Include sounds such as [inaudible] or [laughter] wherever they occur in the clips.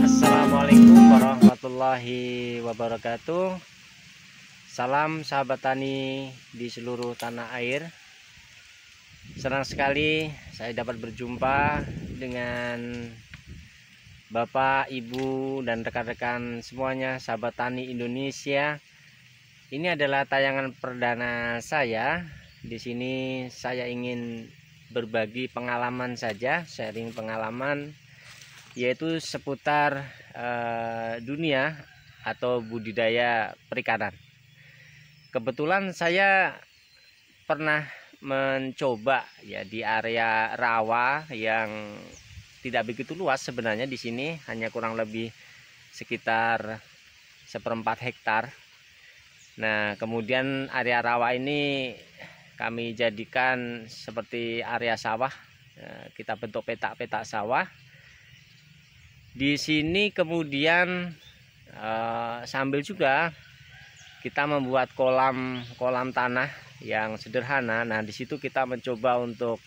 Assalamualaikum warahmatullahi wabarakatuh Salam sahabat tani di seluruh tanah air Senang sekali saya dapat berjumpa dengan Bapak, Ibu, dan rekan-rekan semuanya sahabat tani Indonesia Ini adalah tayangan perdana saya di sini saya ingin berbagi pengalaman saja, sharing pengalaman yaitu seputar eh, dunia atau budidaya perikanan. Kebetulan saya pernah mencoba ya di area rawa yang tidak begitu luas sebenarnya di sini hanya kurang lebih sekitar seperempat hektar. Nah, kemudian area rawa ini kami jadikan seperti area sawah ya, kita bentuk petak-petak sawah di sini kemudian eh, sambil juga kita membuat kolam kolam tanah yang sederhana nah di situ kita mencoba untuk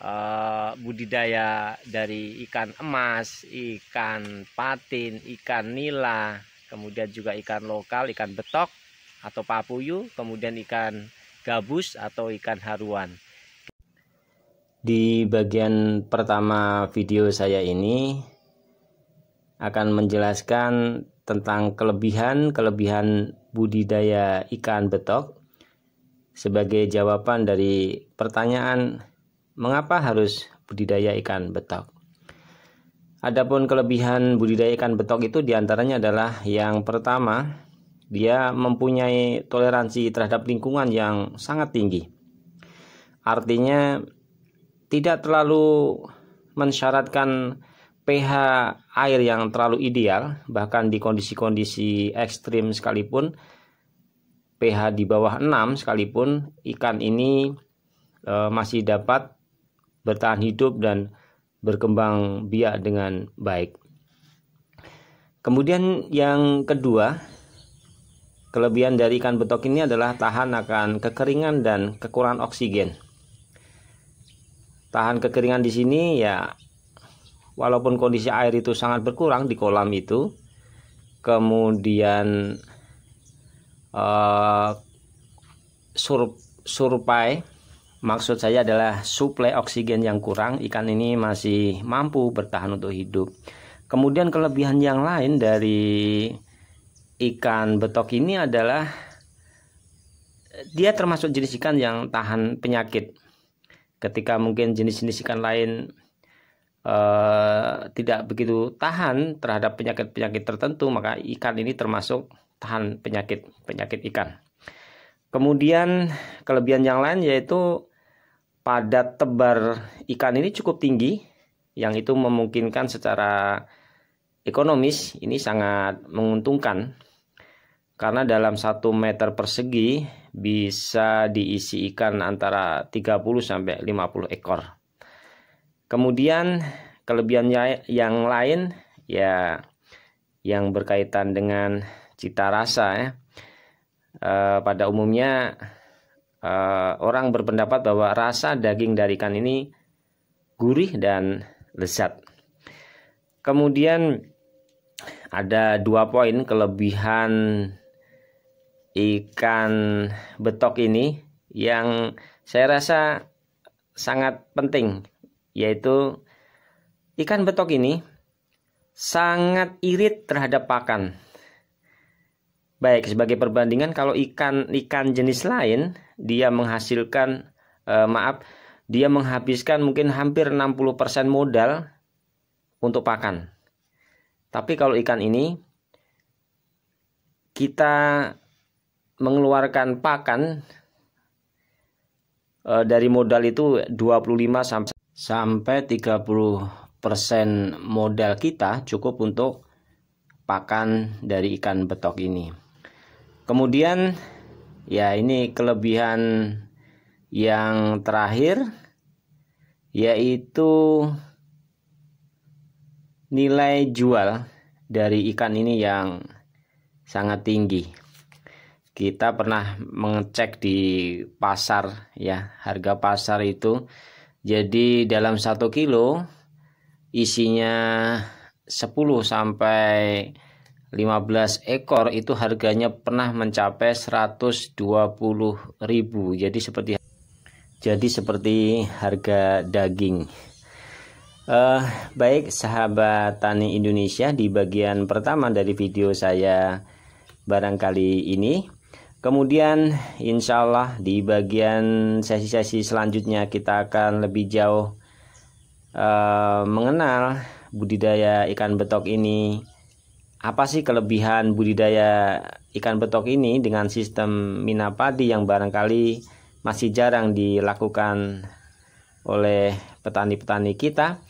eh, budidaya dari ikan emas ikan patin ikan nila kemudian juga ikan lokal ikan betok atau papuyu kemudian ikan gabus atau ikan haruan. Di bagian pertama video saya ini akan menjelaskan tentang kelebihan-kelebihan budidaya ikan betok sebagai jawaban dari pertanyaan mengapa harus budidaya ikan betok. Adapun kelebihan budidaya ikan betok itu diantaranya adalah yang pertama dia mempunyai toleransi terhadap lingkungan yang sangat tinggi. Artinya tidak terlalu mensyaratkan pH air yang terlalu ideal, bahkan di kondisi-kondisi ekstrim sekalipun, pH di bawah 6 sekalipun, ikan ini e, masih dapat bertahan hidup dan berkembang biak dengan baik. Kemudian yang kedua, Kelebihan dari ikan betok ini adalah tahan akan kekeringan dan kekurangan oksigen. Tahan kekeringan di sini ya walaupun kondisi air itu sangat berkurang di kolam itu, kemudian uh, eh, sur, surpai maksud saya adalah suplai oksigen yang kurang, ikan ini masih mampu bertahan untuk hidup. Kemudian kelebihan yang lain dari ikan betok ini adalah dia termasuk jenis ikan yang tahan penyakit. Ketika mungkin jenis-jenis ikan lain eh, tidak begitu tahan terhadap penyakit-penyakit tertentu, maka ikan ini termasuk tahan penyakit penyakit ikan. Kemudian kelebihan yang lain yaitu padat tebar ikan ini cukup tinggi, yang itu memungkinkan secara ekonomis ini sangat menguntungkan karena dalam 1 meter persegi bisa diisi ikan antara 30 sampai 50 ekor. Kemudian kelebihan ya, yang lain ya yang berkaitan dengan cita rasa ya. E, pada umumnya e, orang berpendapat bahwa rasa daging dari ikan ini gurih dan lezat. Kemudian ada dua poin kelebihan ikan betok ini yang saya rasa sangat penting yaitu ikan betok ini sangat irit terhadap pakan. Baik, sebagai perbandingan kalau ikan ikan jenis lain dia menghasilkan eh, maaf, dia menghabiskan mungkin hampir 60% modal untuk pakan. Tapi kalau ikan ini kita mengeluarkan pakan e, dari modal itu 25 sampai 30 persen modal kita cukup untuk pakan dari ikan betok ini. Kemudian ya ini kelebihan yang terakhir yaitu nilai jual dari ikan ini yang sangat tinggi kita pernah mengecek di pasar ya harga pasar itu jadi dalam satu kilo isinya 10 sampai 15 ekor itu harganya pernah mencapai 120.000 jadi seperti jadi seperti harga daging Uh, baik sahabat tani Indonesia di bagian pertama dari video saya barangkali ini Kemudian insya Allah di bagian sesi-sesi selanjutnya kita akan lebih jauh uh, mengenal budidaya ikan betok ini. Apa sih kelebihan budidaya ikan betok ini dengan sistem minapadi yang barangkali masih jarang dilakukan oleh petani-petani kita?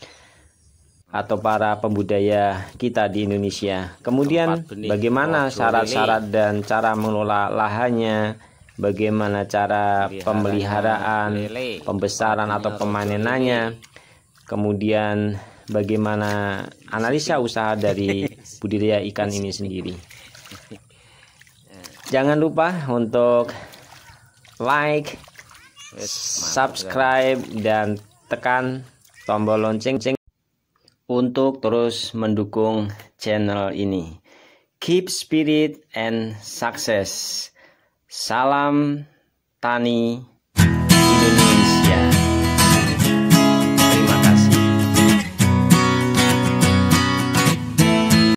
atau para pembudaya kita di Indonesia. Kemudian bagaimana syarat-syarat dan cara mengelola lahannya, bagaimana cara pemeliharaan, pembesaran atau pemanenannya. Kemudian bagaimana analisa usaha dari [laughs] budidaya ikan ini sendiri. [laughs] Jangan lupa untuk like, subscribe dan tekan tombol lonceng untuk terus mendukung channel ini. Keep spirit and success. Salam tani Indonesia.